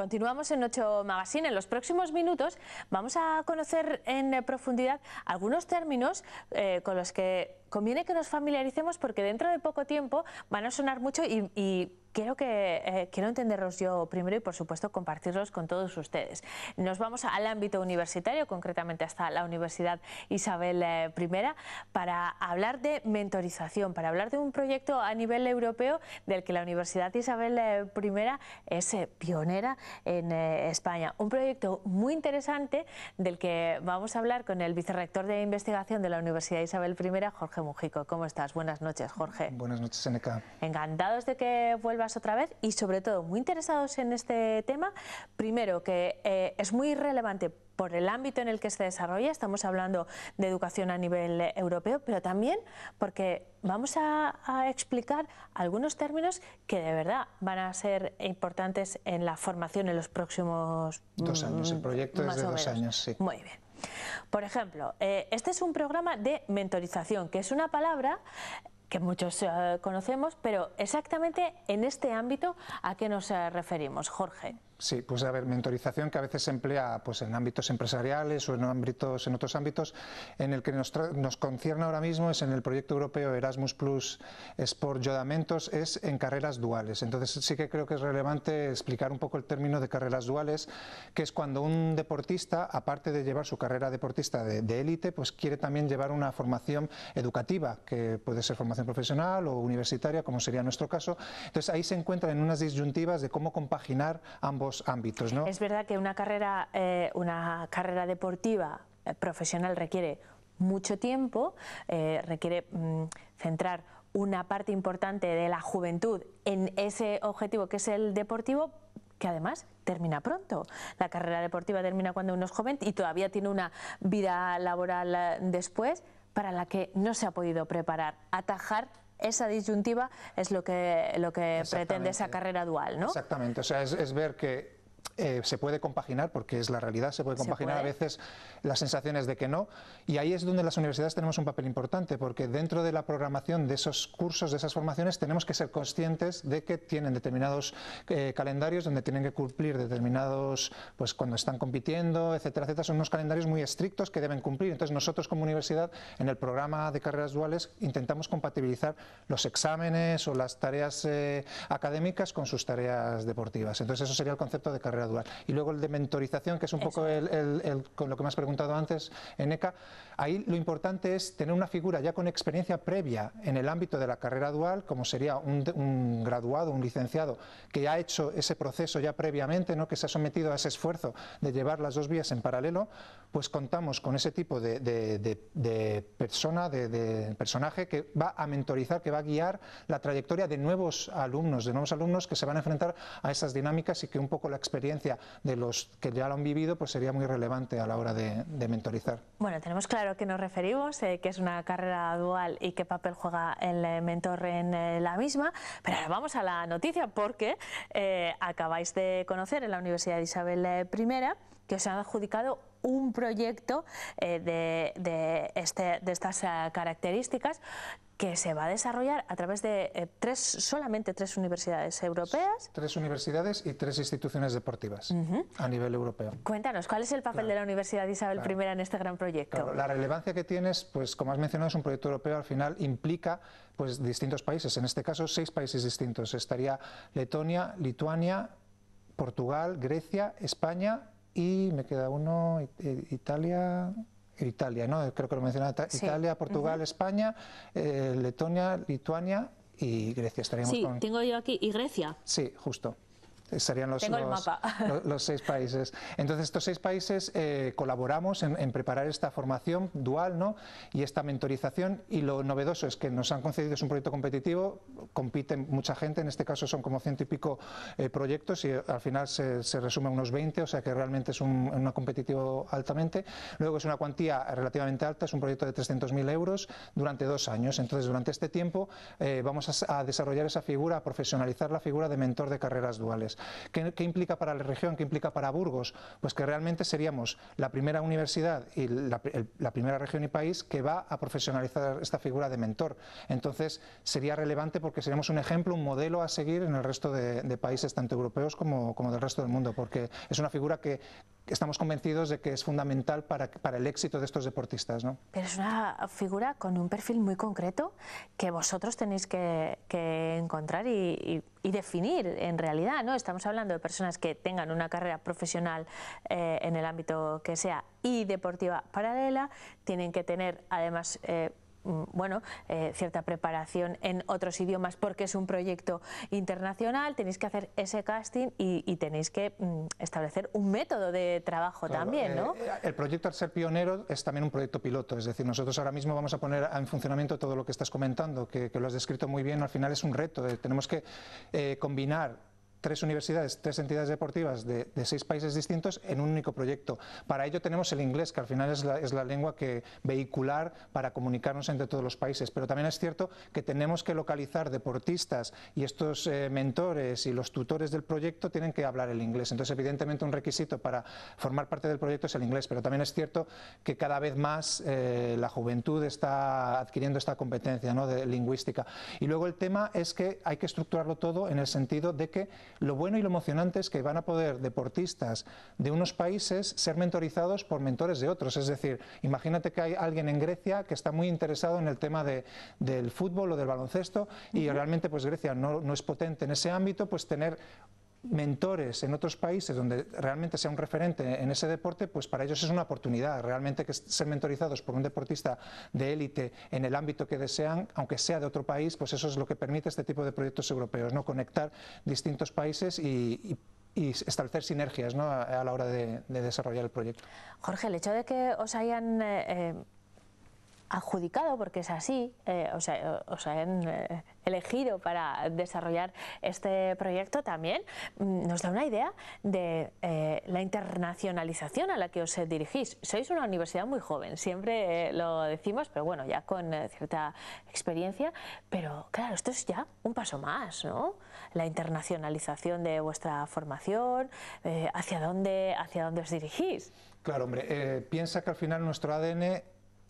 Continuamos en 8 Magazine. En los próximos minutos vamos a conocer en profundidad algunos términos eh, con los que conviene que nos familiaricemos porque dentro de poco tiempo van a sonar mucho y, quiero, que, eh, quiero entenderlos yo primero y por supuesto compartirlos con todos ustedes. Nos vamos al ámbito universitario, concretamente hasta la Universidad Isabel eh, I, para hablar de mentorización, para hablar de un proyecto a nivel europeo del que la Universidad Isabel eh, I es pionera en España. Un proyecto muy interesante del que vamos a hablar con el vicerrector de investigación de la Universidad Isabel I, Jorge Jorge Mujico. ¿Cómo estás? Buenas noches, Jorge. Buenas noches, Seneca. Encantados de que vuelvas otra vez y sobre todo muy interesados en este tema. Primero, que eh, es muy relevante por el ámbito en el que se desarrolla, estamos hablando de educación a nivel europeo, pero también porque vamos a, explicar algunos términos que de verdad van a ser importantes en la formación en los próximos... Dos años, el proyecto mm, es de dos años, sí. Muy bien. Por ejemplo, eh, este es un programa de mentorización, que es una palabra que muchos eh, conocemos, pero exactamente en este ámbito a qué nos eh, referimos, Jorge. Sí, pues a ver, mentorización que a veces se emplea pues, en ámbitos empresariales o en, ámbitos, en otros ámbitos. En el que nos, concierne ahora mismo es en el proyecto europeo Erasmus Plus Sport Yodamentos, es en carreras duales. Entonces sí que creo que es relevante explicar un poco el término de carreras duales, que es cuando un deportista, aparte de llevar su carrera deportista de élite, pues quiere también llevar una formación educativa, que puede ser formación profesional o universitaria, como sería nuestro caso. Entonces ahí se encuentran en unas disyuntivas de cómo compaginar ambos ámbitos. Es verdad que una carrera, eh, una carrera deportiva eh, profesional requiere mucho tiempo, eh, requiere mm, centrar una parte importante de la juventud en ese objetivo que es el deportivo, que además termina pronto. La carrera deportiva termina cuando uno es joven y todavía tiene una vida laboral después para la que no se ha podido preparar, atajar esa disyuntiva es lo que, lo que pretende esa carrera dual, ¿no? Exactamente, o sea, es, es ver que eh, se puede compaginar, porque es la realidad, se puede compaginar a veces las sensaciones de que no. Y ahí es donde las universidades tenemos un papel importante, porque dentro de la programación de esos cursos, de esas formaciones, tenemos que ser conscientes de que tienen determinados eh, calendarios donde tienen que cumplir determinados, pues cuando están compitiendo, etcétera, etcétera. Son unos calendarios muy estrictos que deben cumplir. Entonces nosotros como universidad, en el programa de carreras duales, intentamos compatibilizar los exámenes o las tareas eh, académicas con sus tareas deportivas. Entonces eso sería el concepto de carrera y luego el de mentorización, que es un poco el, con lo que me has preguntado antes, en ECA, ahí lo importante es tener una figura ya con experiencia previa en el ámbito de la carrera dual, como sería un, graduado, un licenciado, que ha hecho ese proceso ya previamente, ¿no? que se ha sometido a ese esfuerzo de llevar las dos vías en paralelo, pues contamos con ese tipo de, de, de persona, de personaje que va a mentorizar, que va a guiar la trayectoria de nuevos alumnos, de nuevos alumnos que se van a enfrentar a esas dinámicas y que un poco la experiencia de los que ya lo han vivido, pues sería muy relevante a la hora de, mentorizar. Bueno, tenemos claro a qué nos referimos, qué eh, que es una carrera dual y qué papel juega el eh, mentor en eh, la misma, pero ahora vamos a la noticia porque acabáis de conocer en la Universidad de Isabel I que se ha adjudicado un proyecto eh, de, de, este, de, estas eh, características que se va a desarrollar a través de eh, tres, solamente tres universidades europeas. Tres universidades y tres instituciones deportivas a nivel europeo. Cuéntanos, ¿cuál es el papel de la Universidad Isabel I en este gran proyecto? la relevancia que tienes, pues como has mencionado, es un proyecto europeo, al final implica pues distintos países, en este caso seis países distintos. Estaría Letonia, Lituania, Portugal, Grecia, España y me queda uno, eh, Italia, eh, Italia, ¿no? Creo que lo mencionaba, Italia, Portugal, España, eh, Letonia, Lituania y Grecia. Estaríamos sí, tengo yo aquí, ¿y Grecia? Sí, justo. Serían los, los, seis países. Entonces, estos seis países eh, colaboramos en, preparar esta formación dual ¿no? y esta mentorización. Y lo novedoso es que nos han concedido, es un proyecto competitivo, compiten mucha gente, en este caso son como ciento y pico eh, proyectos y eh, al final se, resume resumen unos 20, o sea que realmente es un, una competitivo altamente. Luego es una cuantía relativamente alta, es un proyecto de 300.000 euros durante dos años. Entonces, durante este tiempo vamos a desarrollar esa figura, a profesionalizar la figura de mentor de carreras duales. ¿Qué, implica para la región? ¿Qué implica para Burgos? Pues que realmente seríamos la primera universidad y la, primera región y país que va a profesionalizar esta figura de mentor. Entonces sería relevante porque seríamos un ejemplo, un modelo a seguir en el resto de, países, tanto europeos como, como del resto del mundo, porque es una figura que estamos convencidos de que es fundamental para, para el éxito de estos deportistas. ¿no? Pero es una figura con un perfil muy concreto que vosotros tenéis que, encontrar y, definir en realidad. ¿no? Estamos hablando de personas que tengan una carrera profesional eh, en el ámbito que sea y deportiva paralela, tienen que tener además... Eh, Mm, bueno, eh, cierta preparación en otros idiomas porque es un proyecto internacional, tenéis que hacer ese casting y, tenéis que mm, establecer un método de trabajo también, ¿no? Eh, el proyecto al ser pionero es también un proyecto piloto, es decir, nosotros ahora mismo vamos a poner en funcionamiento todo lo que estás comentando, que, lo has descrito muy bien, al final es un reto, eh, tenemos que combinar tres universidades, tres entidades deportivas de, seis países distintos en un único proyecto. Para ello tenemos el inglés, que al final es la, lengua que vehicular para comunicarnos entre todos los países. Pero también es cierto que tenemos que localizar deportistas y estos eh, mentores y los tutores del proyecto tienen que hablar el inglés. Entonces, evidentemente, un requisito para formar parte del proyecto es el inglés. Pero también es cierto que cada vez más eh, la juventud está adquiriendo esta competencia ¿no? de, lingüística. Y luego el tema es que hay que estructurarlo todo en el sentido de que lo bueno y lo emocionante es que van a poder deportistas de unos países ser mentorizados por mentores de otros. Es decir, imagínate que hay alguien en Grecia que está muy interesado en el tema de, del fútbol o del baloncesto y realmente pues Grecia no, no es potente en ese ámbito, pues tener mentores en otros países donde realmente sea un referente en ese deporte, pues para ellos es una oportunidad. Realmente que ser mentorizados por un deportista de élite en el ámbito que desean, aunque sea de otro país, pues eso es lo que permite este tipo de proyectos europeos, ¿no? Conectar distintos países y, establecer sinergias ¿no? a, la hora de, desarrollar el proyecto. Jorge, el hecho de que os hayan eh, eh, adjudicado, porque es así, eh, o sea, os han eh, elegido para desarrollar este proyecto también, mm, nos da una idea de eh, la internacionalización a la que os dirigís. Sois una universidad muy joven, siempre lo decimos, pero bueno, ya con cierta experiencia, pero claro, esto es ya un paso más, ¿no? La internacionalización de vuestra formación, hacia, dónde, hacia dónde os dirigís. Claro, hombre, piensa que al final nuestro ADN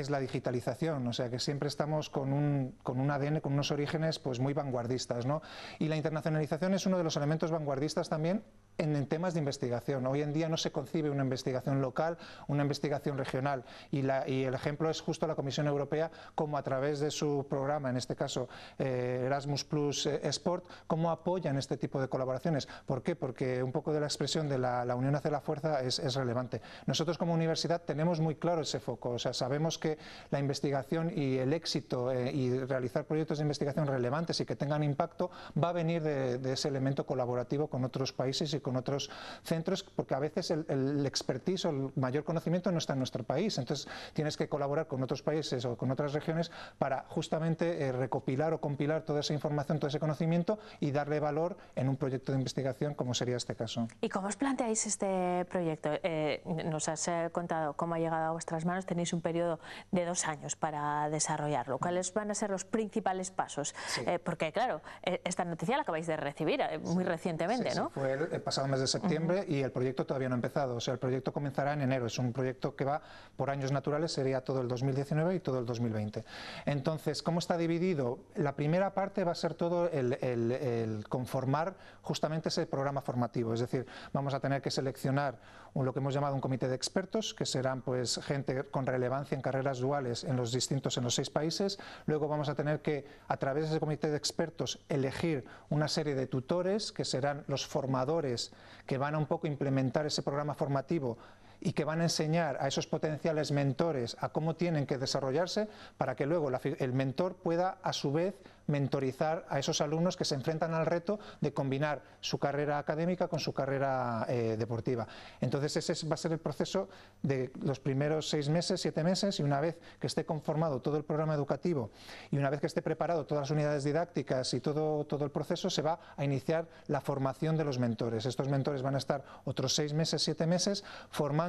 es la digitalización, o sea que siempre estamos con un, con ADN, con unos orígenes pues muy vanguardistas. ¿no? Y la internacionalización es uno de los elementos vanguardistas también en, temas de investigación. Hoy en día no se concibe una investigación local, una investigación regional. Y, la, y el ejemplo es justo la Comisión Europea, como a través de su programa, en este caso eh, Erasmus Plus eh, Sport, cómo apoyan este tipo de colaboraciones. ¿Por qué? Porque un poco de la expresión de la, unión hace la fuerza es, es, relevante. Nosotros como universidad tenemos muy claro ese foco. O sea, sabemos que la investigación y el éxito eh, y realizar proyectos de investigación relevantes y que tengan impacto va a venir de, de ese elemento colaborativo con otros países y con otros centros, porque a veces el, expertise o el mayor conocimiento no está en nuestro país. Entonces tienes que colaborar con otros países o con otras regiones para justamente eh, recopilar o compilar toda esa información, todo ese conocimiento y darle valor en un proyecto de investigación como sería este caso. ¿Y cómo os planteáis este proyecto? Eh, nos has eh, contado cómo ha llegado a vuestras manos, tenéis un periodo de dos años para desarrollarlo. ¿Cuáles van a ser los principales pasos? porque claro, esta noticia la acabáis de recibir muy recientemente, ¿no? el mes de septiembre y el proyecto todavía no ha empezado. O sea, el proyecto comenzará en enero. Es un proyecto que va por años naturales, sería todo el 2019 y todo el 2020. Entonces, ¿cómo está dividido? La primera parte va a ser todo el, el conformar justamente ese programa formativo. Es decir, vamos a tener que seleccionar lo que hemos llamado un comité de expertos, que serán pues gente con relevancia en carreras duales en los distintos, en los seis países. Luego vamos a tener que, a través de ese comité de expertos, elegir una serie de tutores que serán los formadores que van a un poco implementar ese programa formativo y que van a enseñar a esos potenciales mentores a cómo tienen que desarrollarse para que luego el mentor pueda a su vez mentorizar a esos alumnos que se enfrentan al reto de combinar su carrera académica con su carrera eh, deportiva. Entonces ese va a ser el proceso de los primeros seis meses, siete meses y una vez que esté conformado todo el programa educativo y una vez que esté preparado todas las unidades didácticas y todo, todo el proceso se va a iniciar la formación de los mentores. Estos mentores van a estar otros seis meses, siete meses formando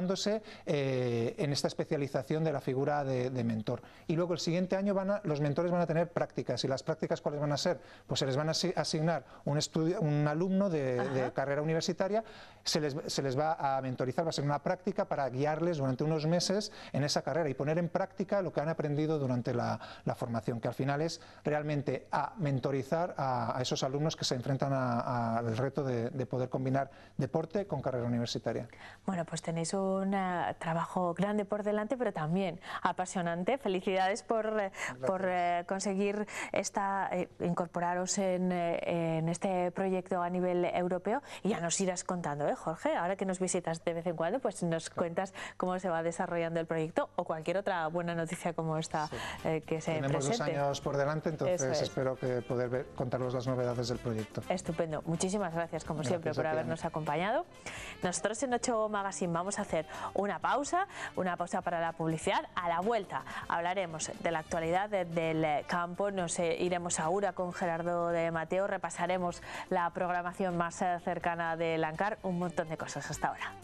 eh, en esta especialización de la figura de, mentor. Y luego el siguiente año van los mentores van a tener prácticas. ¿Y las prácticas cuáles van a ser? Pues se les van a asignar un, un alumno de, carrera universitaria, se les, va a mentorizar, va a ser una práctica para guiarles durante unos meses en esa carrera y poner en práctica lo que han aprendido durante la, formación, que al final es realmente a mentorizar a, esos alumnos que se enfrentan al reto de, de poder combinar deporte con carrera universitaria. Bueno, pues tenéis un un eh, trabajo grande por delante, pero también apasionante. Felicidades por, eh, por eh, conseguir esta, incorporaros en, en, este proyecto a nivel europeo y ya nos irás contando, ¿eh, Jorge? Ahora que nos visitas de vez en cuando, pues nos cuentas cómo se va desarrollando el proyecto o cualquier otra buena noticia como esta que se Tenemos dos años por delante, entonces espero que poder contaros las novedades del proyecto. Estupendo. Muchísimas gracias, como siempre, por habernos acompañado. Nosotros en 8 Magazine vamos a hacer una pausa, una pausa para la publicidad. A la vuelta hablaremos de la actualidad del campo, nos eh, iremos a Ura con Gerardo de Mateo, repasaremos la programación más eh, cercana de Lancar, un montón de cosas hasta ahora.